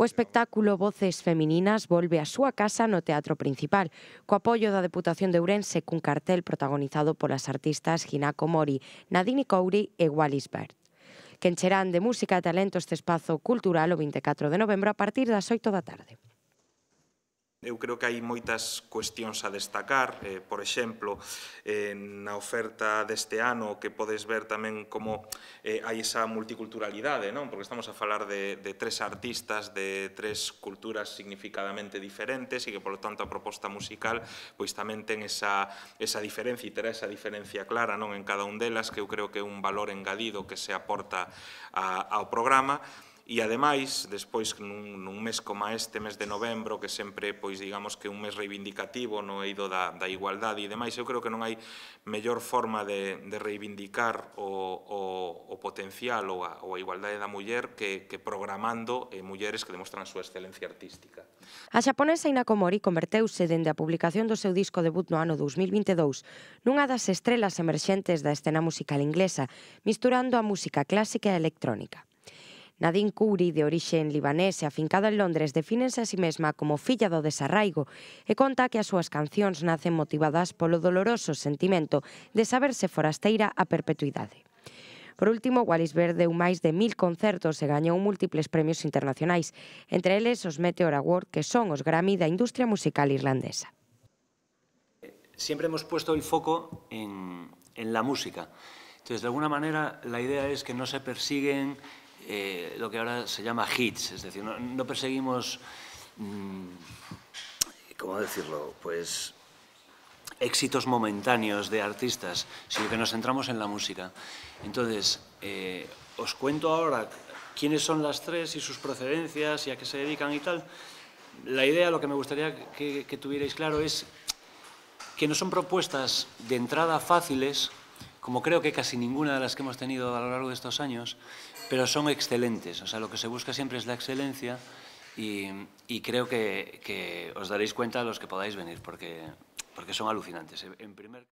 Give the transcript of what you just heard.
O espectáculo Voces Femininas volve á súa casa no Teatro Principal, co apoio da Deputación de Ourense cun cartel protagonizado polas artistas Ginako Mori, Nadine Couri e Wallis Bert que encherán de música e talento este espazo cultural o 24 de novembro a partir das 8 da tarde. Eu creo que hai moitas cuestións a destacar, eh, por exemplo, eh, na oferta deste ano que podes ver tamén como eh, hai esa multiculturalidade, non? porque estamos a falar de, de tres artistas de tres culturas significadamente diferentes e que, polo tanto, a proposta musical pois tamén ten esa, esa diferencia e terá esa diferencia clara non en cada un delas, que eu creo que é un valor engadido que se aporta a, ao programa, E ademais, despois nun, nun mes como este, mes de novembro, que sempre, pois digamos que un mes reivindicativo no eido da, da igualdade e demais, eu creo que non hai mellor forma de, de reivindicar o, o, o potencial ou a, ou a igualdade da muller que, que programando eh, mulleres que demostran a súa excelencia artística. A xaponesa Mori converteuse dende a publicación do seu disco debut no ano 2022 nunha das estrelas emerxentes da escena musical inglesa, misturando a música clásica e electrónica. Nadine Couri, de en libanés e afincada en Londres, definense a si mesma como filla do desarraigo e conta que as súas cancións nacen motivadas polo doloroso sentimento de saberse forasteira a perpetuidade. Por último, Wallis Verde deu máis de mil concertos e gañou múltiples premios internacionais, entre eles os Meteor Award, que son os Grammy da industria musical irlandesa. Siempre hemos puesto el foco en, en la música. Entonces, de alguna manera, la idea es que no se persiguen Eh, lo que ahora se llama hits, es decir, no, perseguimos, mm, ¿cómo decirlo? Pues éxitos momentáneos de artistas, sino que nos centramos en la música. Entonces, eh, os cuento ahora quiénes son las tres y sus procedencias y a qué se dedican y tal. La idea, lo que me gustaría que, que tuvierais claro es que no son propuestas de entrada fáciles, como creo que casi ninguna de las que hemos tenido a lo largo de estos años, pero son excelentes. O sea, lo que se busca siempre es la excelencia y, creo que, os daréis cuenta los que podáis venir, porque, porque son alucinantes. En primer...